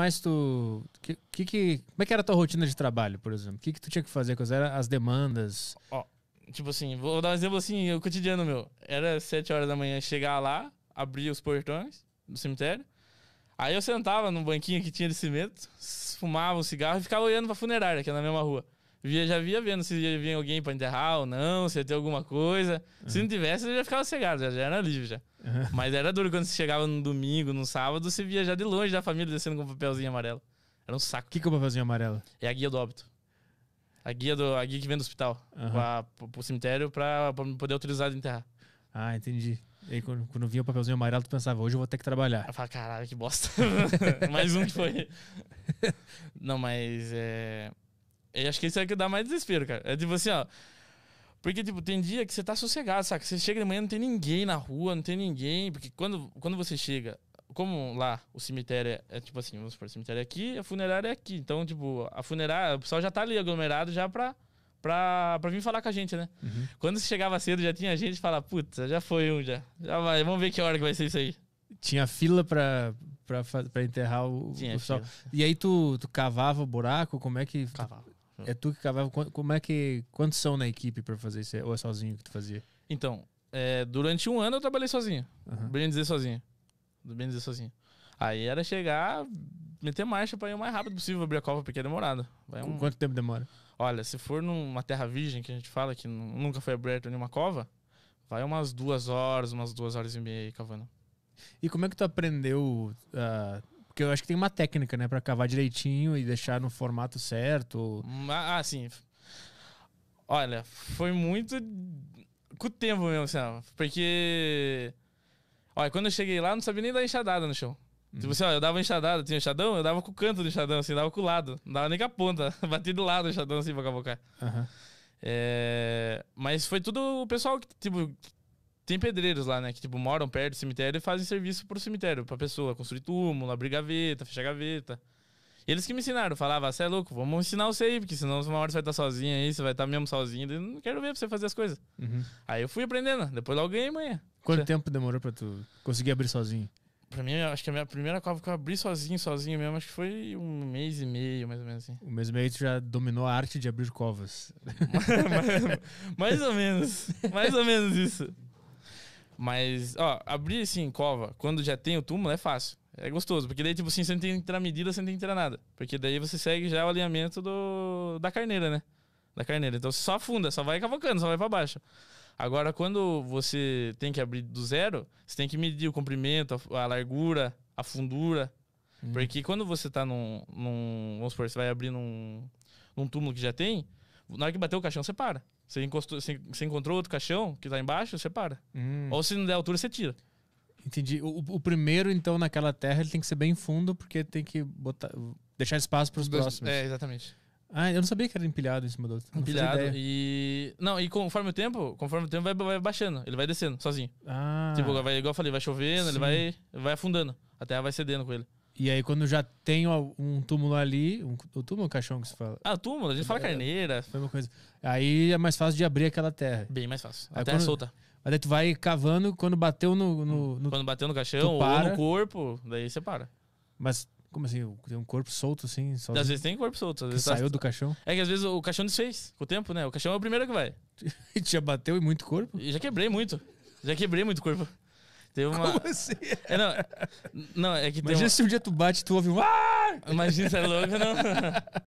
mais tu. Que, que, que, como é que era a tua rotina de trabalho, por exemplo? O que, que tu tinha que fazer? Quais eram as demandas? Ó, tipo assim, vou dar um exemplo assim, o cotidiano meu. Era 7 horas da manhã chegar lá, abrir os portões do cemitério. Aí eu sentava num banquinho que tinha de cimento, fumava um cigarro e ficava olhando pra funerária, que é na mesma rua via, já via vendo se ia vir alguém pra enterrar ou não, se ia ter alguma coisa. Uhum. Se não é. tivesse, eu já ficava cegado, já, já era livre já. Uhum. Mas era duro quando você chegava no domingo, no sábado, você via já de longe da família descendo com um papelzinho amarelo. Era um saco. O que, que é o papelzinho amarelo? É a guia do óbito. A guia, do, a guia que vem do hospital uhum. pra, pro cemitério pra, poder autorizar de enterrar. Ah, entendi. E aí, quando, quando vinha o papelzinho amarelo, tu pensava, hoje eu vou ter que trabalhar. Eu falava, caralho, que bosta. Mais um que foi. Não, mas é. Eu acho que isso é o que dá mais desespero, cara. É tipo assim, ó. Porque, tipo, tem dia que você tá sossegado, saca? Você chega de manhã, não tem ninguém na rua, não tem ninguém. Porque quando, quando você chega, como lá o cemitério é, é tipo assim, vamos supor, o cemitério é aqui, a funerária é aqui. Então, tipo, a funerária, o pessoal já tá ali aglomerado já pra, pra, pra vir falar com a gente, né? Uhum. Quando você chegava cedo, já tinha gente fala, puta, já foi um já. Já vai, vamos ver que hora que vai ser isso aí. Tinha fila pra, pra, pra enterrar o, o pessoal. Fila. E aí tu, tu cavava o buraco? Como é que. Cavava. Hum. É tu que cavava. Como é que. Quantos são na equipe para fazer isso? É, ou é sozinho que tu fazia? Então, é, durante um ano eu trabalhei sozinho. Uhum. Bem dizer sozinho. Bem dizer sozinho. Aí era chegar, meter marcha para ir o mais rápido possível abrir a cova, porque é demorado. Vai um... Quanto tempo demora? Olha, se for numa terra virgem, que a gente fala que nunca foi aberta nenhuma cova, vai umas duas horas, umas duas horas e meia aí cavando. E como é que tu aprendeu uh, porque eu acho que tem uma técnica, né? Pra cavar direitinho e deixar no formato certo. Hum, ah, ah, sim. Olha, foi muito com o tempo mesmo, assim, porque... Olha, quando eu cheguei lá, não sabia nem dar enxadada no chão. você tipo olha uhum. assim, ó, eu dava enxadada, tinha enxadão, eu dava com o canto do enxadão, assim, dava com o lado. Não dava nem com a ponta. Bati do lado do enxadão, assim, pra cavocar. Uhum. É... Mas foi tudo o pessoal que, tipo, tem pedreiros lá, né? Que, tipo, moram perto do cemitério e fazem serviço pro cemitério, pra pessoa construir túmulo, abrir gaveta, fechar gaveta. Eles que me ensinaram, falava, você ah, é louco, vamos ensinar você aí, porque senão uma hora você vai estar tá sozinho aí, você vai estar tá mesmo sozinho, eu não quero ver pra você fazer as coisas. Uhum. Aí eu fui aprendendo, depois logo ganhei manhã. Quanto tempo demorou pra tu conseguir abrir sozinho? Pra mim, acho que a minha primeira cova que eu abri sozinho, sozinho mesmo, acho que foi um mês e meio, mais ou menos assim. Um mês e meio tu já dominou a arte de abrir covas. mais, mais, mais ou menos. Mais ou menos isso. Mas, ó, abrir assim, cova, quando já tem o túmulo, é fácil. É gostoso, porque daí, tipo assim, você não tem que entrar medida, você não tem que entrar nada. Porque daí você segue já o alinhamento do, da carneira, né? Da carneira. Então você só afunda, só vai cavocando, só vai para baixo. Agora, quando você tem que abrir do zero, você tem que medir o comprimento, a, a largura, a fundura. Hum. Porque quando você tá num, num. Vamos supor, você vai abrir num, num túmulo que já tem, na hora que bateu o caixão, você para. Você, encostou, você, você encontrou outro caixão que tá embaixo, você para. Hum. Ou se não der altura, você tira. Entendi. O, o, primeiro, então, naquela terra, ele tem que ser bem fundo, porque tem que botar, deixar espaço para os próximos. É, exatamente. Ah, eu não sabia que era empilhado em cima do outro. Empilhado e. Não, e conforme o tempo, conforme o tempo vai, vai baixando, ele vai descendo sozinho. Ah. Tipo, vai, igual eu falei, vai chovendo, Sim. ele vai, vai afundando. A terra vai cedendo com ele. E aí, quando já tem um túmulo ali, um, o túmulo ou caixão que se fala? Ah, túmulo, a gente fala é, carneira. Foi uma coisa. Aí é mais fácil de abrir aquela terra. Bem mais fácil. A aí terra é quando, solta. Mas daí tu vai cavando, quando bateu no. no, hum. no quando bateu no caixão ou no corpo, daí você para. Mas como assim? Tem um corpo solto assim? Às vezes tem corpo solto. Às vezes tá... saiu do caixão? É que às vezes o caixão desfez com o tempo, né? O caixão é o primeiro que vai. já bateu e muito corpo? já quebrei muito. Já quebrei muito corpo. Teve uma. Como assim? É, não, não, é que Imagina uma... se um dia tu bate e tu ouve um. Ah! Imagina, você é louco, não?